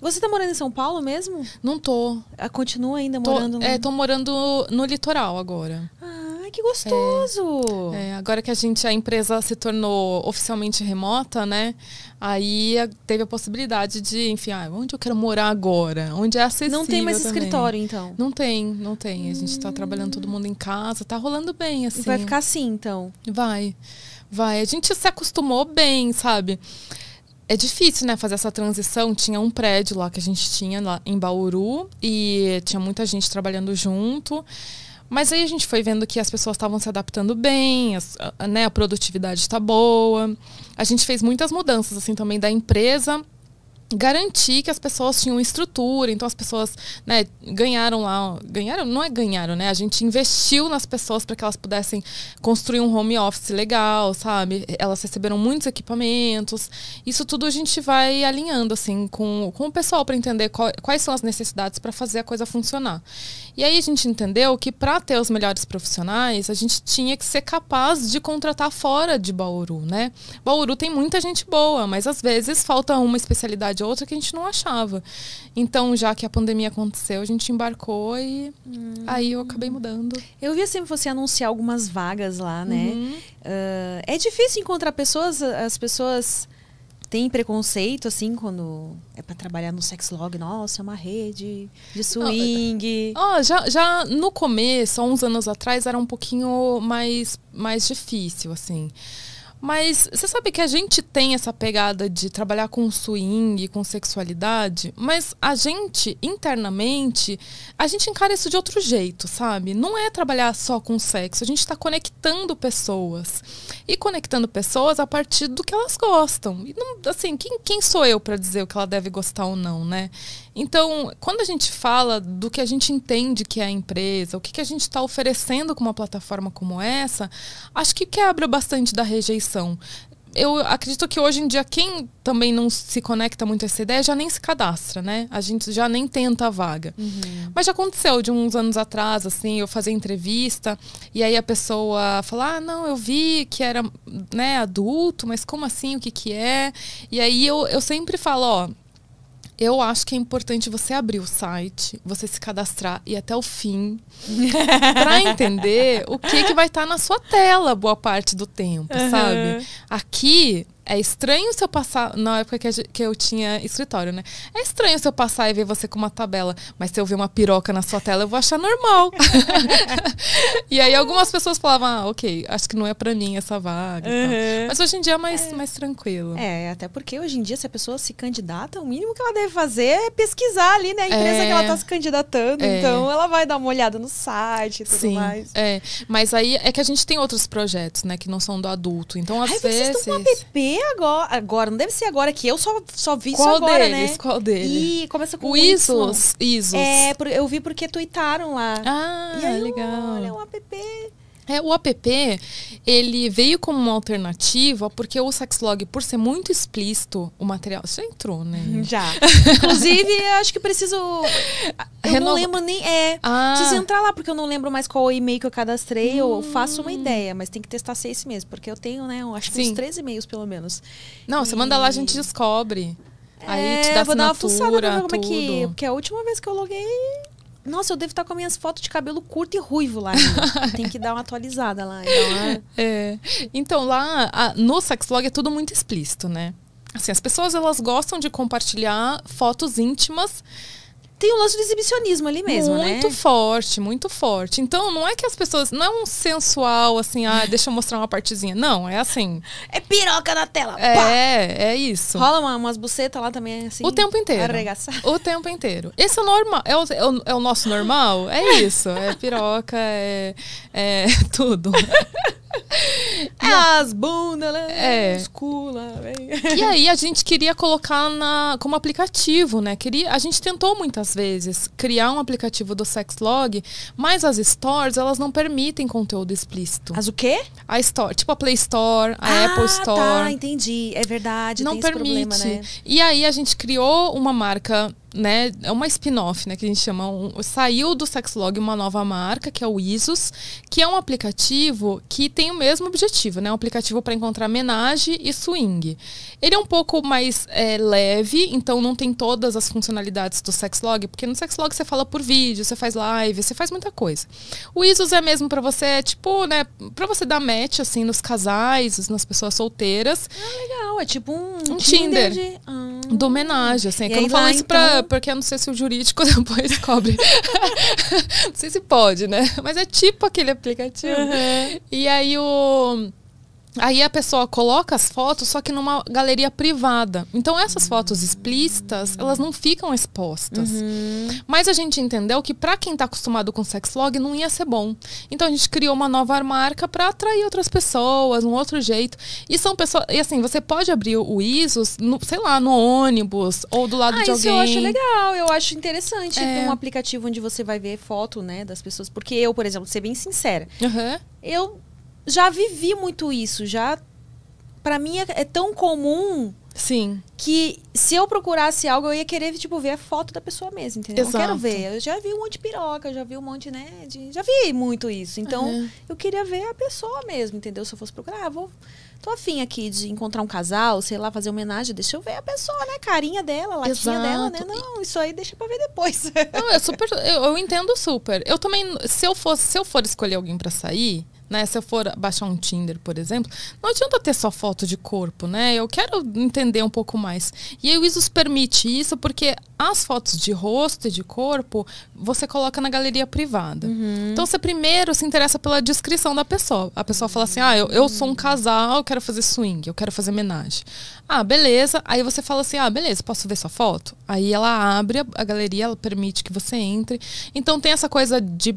Você tá morando em São Paulo mesmo? Não tô. Ah, continua ainda tô, morando? É, tô morando no litoral agora. Ah, que gostoso! É, é, agora que a gente, a empresa se tornou oficialmente remota, né? Aí teve a possibilidade de, enfim, ah, onde eu quero morar agora? Onde é acessível Não tem mais também. escritório, então? Não tem, não tem. A gente tá hum. trabalhando todo mundo em casa, tá rolando bem, assim. Vai ficar assim, então? Vai, vai. A gente se acostumou bem, sabe? É difícil, né, fazer essa transição. Tinha um prédio lá que a gente tinha lá em Bauru e tinha muita gente trabalhando junto. Mas aí a gente foi vendo que as pessoas estavam se adaptando bem, a, né, a produtividade está boa. A gente fez muitas mudanças assim também da empresa garantir que as pessoas tinham estrutura, então as pessoas né, ganharam lá, ganharam, não é ganharam, né? A gente investiu nas pessoas para que elas pudessem construir um home office legal, sabe? Elas receberam muitos equipamentos. Isso tudo a gente vai alinhando assim com, com o pessoal para entender qual, quais são as necessidades para fazer a coisa funcionar. E aí a gente entendeu que para ter os melhores profissionais, a gente tinha que ser capaz de contratar fora de Bauru, né? Bauru tem muita gente boa, mas às vezes falta uma especialidade cidade é outra que a gente não achava. Então, já que a pandemia aconteceu, a gente embarcou e hum. aí eu acabei mudando. Eu via assim, sempre você anunciar algumas vagas lá, né? Uhum. Uh, é difícil encontrar pessoas, as pessoas têm preconceito, assim, quando é para trabalhar no sexlog? Nossa, é uma rede de swing. já, já no começo, há uns anos atrás, era um pouquinho mais, mais difícil, assim. Mas você sabe que a gente tem essa pegada de trabalhar com swing, com sexualidade, mas a gente, internamente, a gente encara isso de outro jeito, sabe? Não é trabalhar só com sexo, a gente está conectando pessoas. E conectando pessoas a partir do que elas gostam. E não, assim, quem, quem sou eu para dizer o que ela deve gostar ou não, né? Então, quando a gente fala do que a gente entende que é a empresa, o que, que a gente está oferecendo com uma plataforma como essa, acho que quebra bastante da rejeição eu acredito que hoje em dia quem também não se conecta muito a essa ideia já nem se cadastra, né? A gente já nem tenta a vaga. Uhum. Mas já aconteceu de uns anos atrás, assim, eu fazer entrevista e aí a pessoa falar, ah, não, eu vi que era, né, adulto, mas como assim, o que que é? E aí eu, eu sempre falo, ó, eu acho que é importante você abrir o site, você se cadastrar e até o fim para entender o que que vai estar tá na sua tela boa parte do tempo, uhum. sabe? Aqui é estranho se eu passar. Na época que, que eu tinha escritório, né? É estranho se eu passar e ver você com uma tabela, mas se eu ver uma piroca na sua tela, eu vou achar normal. e aí algumas pessoas falavam, ah, ok, acho que não é pra mim essa vaga. Uhum. Mas hoje em dia é mais, é. mais tranquilo. É, até porque hoje em dia, se a pessoa se candidata, o mínimo que ela deve fazer é pesquisar ali, né? A empresa é. que ela é. tá se candidatando. É. Então ela vai dar uma olhada no site e tudo Sim, mais. É, mas aí é que a gente tem outros projetos, né? Que não são do adulto. Então, às Ai, vezes. Vocês estão com app? agora. Agora, não deve ser agora que eu só, só vi Qual isso agora, né? deles? né? Qual deles? E começa com o Isos. Isos. É, eu vi porque tuitaram lá. Ah, e aí, legal. Olha, um app é, o app ele veio como uma alternativa porque o sexlog, por ser muito explícito, o material você entrou, né? Já. Inclusive, acho que preciso. Eu Renova... não lembro nem. É. Ah. Preciso entrar lá porque eu não lembro mais qual e-mail que eu cadastrei. Hum. Eu faço uma ideia, mas tem que testar seis é esse mesmo porque eu tenho, né? Eu acho que Sim. uns três e-mails pelo menos. Não, e... você manda lá a gente descobre. É, Aí te dá vou dar uma fuçada pra ver como é que. Porque a última vez que eu loguei nossa, eu devo estar com minhas fotos de cabelo curto e ruivo lá. Tem que dar uma atualizada lá. Então, né? É. Então, lá a, no Sexlog é tudo muito explícito, né? Assim, as pessoas elas gostam de compartilhar fotos íntimas tem um lance de exibicionismo ali mesmo, muito né? Muito forte, muito forte. Então, não é que as pessoas. Não é um sensual, assim, ah, deixa eu mostrar uma partezinha. Não, é assim. É piroca na tela. É, pá! é isso. Rola uma, umas bucetas lá também, assim. O tempo inteiro. Arregaçar. O tempo inteiro. Esse é o normal. É o, é o, é o nosso normal? É isso. É piroca, é, é tudo. As bundas, né? É. Escula, e aí a gente queria colocar na, como aplicativo, né? Queria, a gente tentou muitas vezes criar um aplicativo do Sexlog, mas as stores, elas não permitem conteúdo explícito. As o quê? A Store, tipo a Play Store, a ah, Apple Store. Ah, tá, entendi. É verdade, não permite. Problema, né? E aí a gente criou uma marca né, é uma spin-off, né, que a gente chama, um, saiu do Sexlog uma nova marca, que é o Isus que é um aplicativo que tem o mesmo objetivo, né, um aplicativo para encontrar menage e swing. Ele é um pouco mais é, leve, então não tem todas as funcionalidades do Sexlog, porque no Sexlog você fala por vídeo, você faz live, você faz muita coisa. O Isus é mesmo para você, é tipo, né, para você dar match assim nos casais, nas pessoas solteiras. Ah, legal, é tipo um, um Tinder. Tinder de... ah do homenagem, assim. É e que eu não falo isso pra, então... porque eu não sei se o jurídico depois cobre. não sei se pode, né? Mas é tipo aquele aplicativo. Uhum. E aí o. Aí a pessoa coloca as fotos, só que numa galeria privada. Então essas fotos explícitas, elas não ficam expostas. Uhum. Mas a gente entendeu que para quem tá acostumado com sex log não ia ser bom. Então a gente criou uma nova marca para atrair outras pessoas, um outro jeito. E são pessoas, e assim, você pode abrir o ISOs, no, sei lá, no ônibus ou do lado ah, de isso alguém. Isso eu acho legal, eu acho interessante é. ter um aplicativo onde você vai ver foto, né, das pessoas, porque eu, por exemplo, ser bem sincera, uhum. eu já vivi muito isso, já para mim é, é, tão comum. Sim. Que se eu procurasse algo, eu ia querer, tipo, ver a foto da pessoa mesmo, entendeu? Exato. Eu quero ver. Eu já vi um monte de piroca, já vi um monte, né? De, já vi muito isso. Então, uhum. eu queria ver a pessoa mesmo, entendeu? Se eu fosse procurar, ah, vou. Tô afim aqui de encontrar um casal, sei lá, fazer homenagem, deixa eu ver a pessoa, né? Carinha dela, latinha Exato. dela, né? Não, isso aí deixa pra ver depois. Não, eu super. Eu, eu entendo super. Eu também. Se eu fosse, se eu for escolher alguém para sair né? Se eu for baixar um Tinder, por exemplo, não adianta ter só foto de corpo, né? Eu quero entender um pouco mais. E aí o ISUS permite isso porque as fotos de rosto e de corpo você coloca na galeria privada. Uhum. Então você primeiro se interessa pela descrição da pessoa. A pessoa fala assim: ah, eu, eu sou um uhum. casal, eu quero fazer swing, eu quero fazer homenagem. Ah, beleza. Aí você fala assim: ah, beleza, posso ver sua foto? Aí ela abre a galeria, ela permite que você entre. Então tem essa coisa de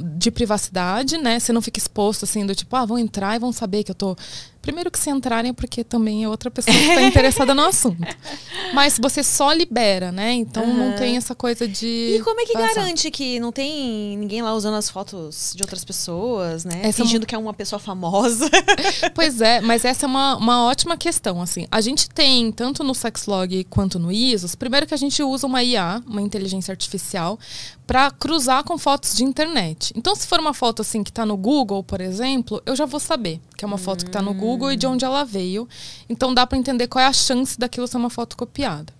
de privacidade, né? Você não fica exposto assim do tipo, ah, vão entrar e vão saber que eu tô Primeiro que se entrarem, é porque também é outra pessoa que está interessada no assunto. Mas você só libera, né? Então uhum. não ah. tem essa coisa de. E como é que garante que não tem ninguém lá usando as fotos de outras pessoas, né? Essa Fingindo é uma... que é uma pessoa famosa. pois é, mas essa é uma, uma ótima questão, assim. A gente tem, tanto no Sexlog quanto no ISOS, primeiro que a gente usa uma IA, uma inteligência artificial, para cruzar com fotos de internet. Então, se for uma foto assim que está no Google, por exemplo, eu já vou saber que é uma foto que está no Google e de hum. onde ela veio. Então dá para entender qual é a chance daquilo ser uma foto copiada.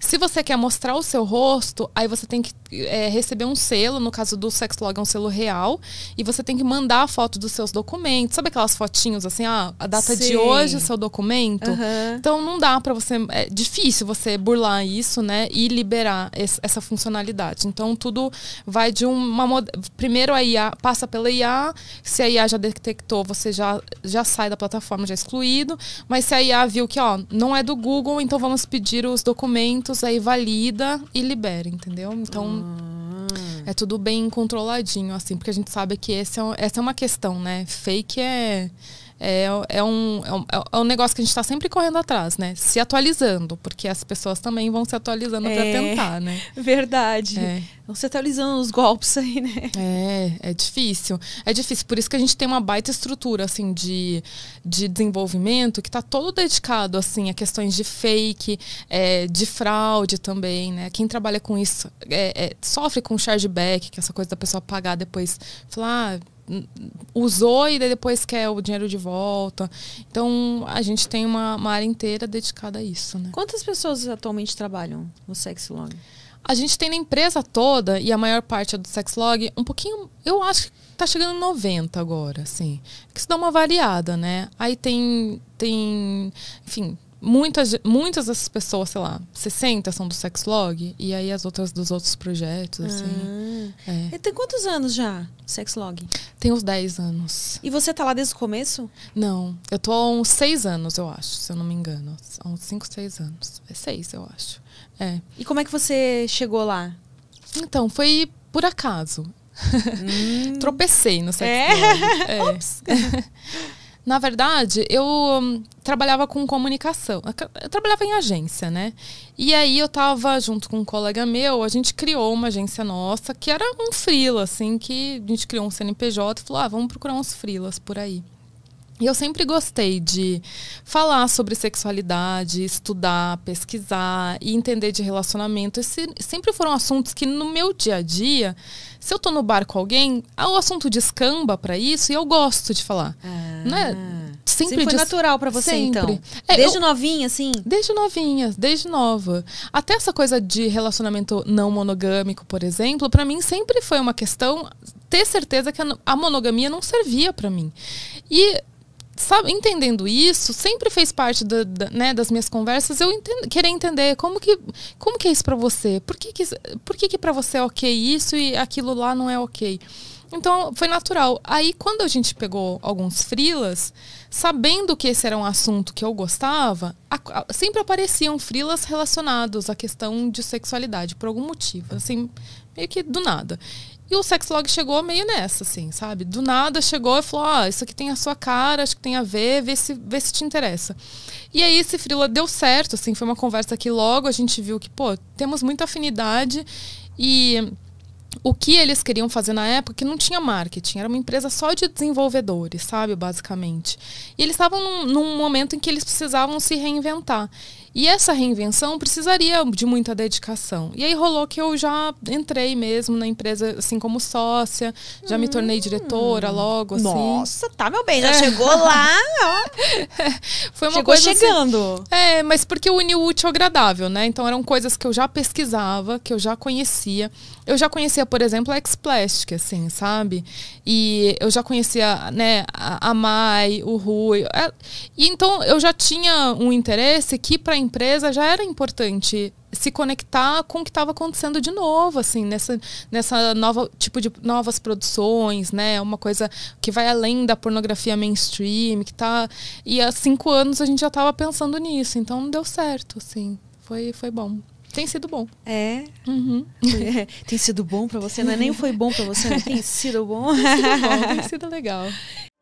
Se você quer mostrar o seu rosto, aí você tem que é, receber um selo, no caso do Sexlog é um selo real, e você tem que mandar a foto dos seus documentos. Sabe aquelas fotinhos assim, ah, a data Sim. de hoje, o seu documento? Uhum. Então não dá para você, é difícil você burlar isso, né, e liberar esse, essa funcionalidade. Então tudo vai de uma primeiro a IA passa pela IA, se a IA já detectou, você já já sai da plataforma, já é excluído, mas se a IA viu que, ó, não é do Google, então vamos pedir os documentos, aí valida e libera, entendeu? Então hum ah. é tudo bem controladinho, assim, porque a gente sabe que esse é, essa é uma questão, né? Fake é é, é, um, é, um, é um negócio que a gente está sempre correndo atrás, né? Se atualizando, porque as pessoas também vão se atualizando é, para tentar, né? Verdade. É. Vão se atualizando os golpes aí, né? É, é difícil. É difícil. Por isso que a gente tem uma baita estrutura, assim, de, de desenvolvimento que está todo dedicado, assim, a questões de fake, é, de fraude também, né? Quem trabalha com isso é, é, sofre com chargeback, que é essa coisa da pessoa pagar depois, falar... Ah, usou e depois quer o dinheiro de volta. Então, a gente tem uma, uma área inteira dedicada a isso. Né? Quantas pessoas atualmente trabalham no Sex Log? A gente tem na empresa toda, e a maior parte é do Sex Log, um pouquinho. Eu acho que tá chegando em 90 agora, assim. É que isso dá uma variada, né? Aí tem. tem enfim, muitas, muitas dessas pessoas, sei lá, 60 são do Sexlog e aí as outras dos outros projetos, ah. assim. Ah. É. E tem quantos anos já, Sexlog? Tem uns 10 anos. E você tá lá desde o começo? Não, eu tô há uns 6 anos, eu acho, se eu não me engano. Há uns 5, 6 anos. É 6, eu acho. É. E como é que você chegou lá? Então, foi por acaso. Hum. Tropecei no é? Sexlog. É? é. Ops. Na verdade, eu hum, trabalhava com comunicação. Eu trabalhava em agência, né? E aí eu estava junto com um colega meu, a gente criou uma agência nossa, que era um freela, assim, que a gente criou um CNPJ e falou, ah, vamos procurar uns frilas por aí. E eu sempre gostei de falar sobre sexualidade, estudar, pesquisar e entender de relacionamento. Esse, sempre foram assuntos que no meu dia a dia, se eu tô no bar com alguém, o assunto descamba de para isso e eu gosto de falar. Ah. Né? sempre, sempre foi natural para você sempre. então é, desde eu... novinha assim desde novinha desde nova até essa coisa de relacionamento não monogâmico por exemplo para mim sempre foi uma questão ter certeza que a monogamia não servia para mim e sabe, entendendo isso, sempre fez parte da, da, né, das minhas conversas eu querer entender como que, como que é isso para você? Por que que, por que, que para você é ok isso e aquilo lá não é ok? Então, foi natural. Aí, quando a gente pegou alguns frilas, sabendo que esse era um assunto que eu gostava, a, a, sempre apareciam frilas relacionados à questão de sexualidade, por algum motivo, assim, meio que do nada. E o Sexlog chegou meio nessa, assim, sabe? Do nada chegou e falou: Ó, oh, isso aqui tem a sua cara, acho que tem a ver, vê se, vê se te interessa. E aí esse Frila deu certo, assim, foi uma conversa que logo a gente viu que, pô, temos muita afinidade e o que eles queriam fazer na época que não tinha marketing, era uma empresa só de desenvolvedores, sabe, basicamente. E eles estavam num, num, momento em que eles precisavam se reinventar. E essa reinvenção precisaria de muita dedicação. E aí rolou que eu já entrei mesmo na empresa, assim, como sócia, já hum. me tornei diretora hum. logo, assim. Nossa, tá, meu bem, já é. chegou lá, ó. Foi uma chegou coisa. Assim chegando. Assim, é, mas porque uniu o útil é agradável, né? Então eram coisas que eu já pesquisava, que eu já conhecia. Eu já conhecia conhecia, por exemplo, a Explastic, assim, sabe? E eu já conhecia, né, a Mai, o Rui. É, e então eu já tinha um interesse que para a empresa já era importante se conectar com o que estava acontecendo de novo, assim, nessa, nessa nova tipo de novas produções, né? Uma coisa que vai além da pornografia mainstream, que tá. E há cinco anos a gente já estava pensando nisso, então deu certo, assim. Foi, foi bom. Tem sido bom. É. Uhum. é. Tem sido bom para você, não é nem foi bom para você, né? tem sido bom. Tem sido bom, tem sido legal.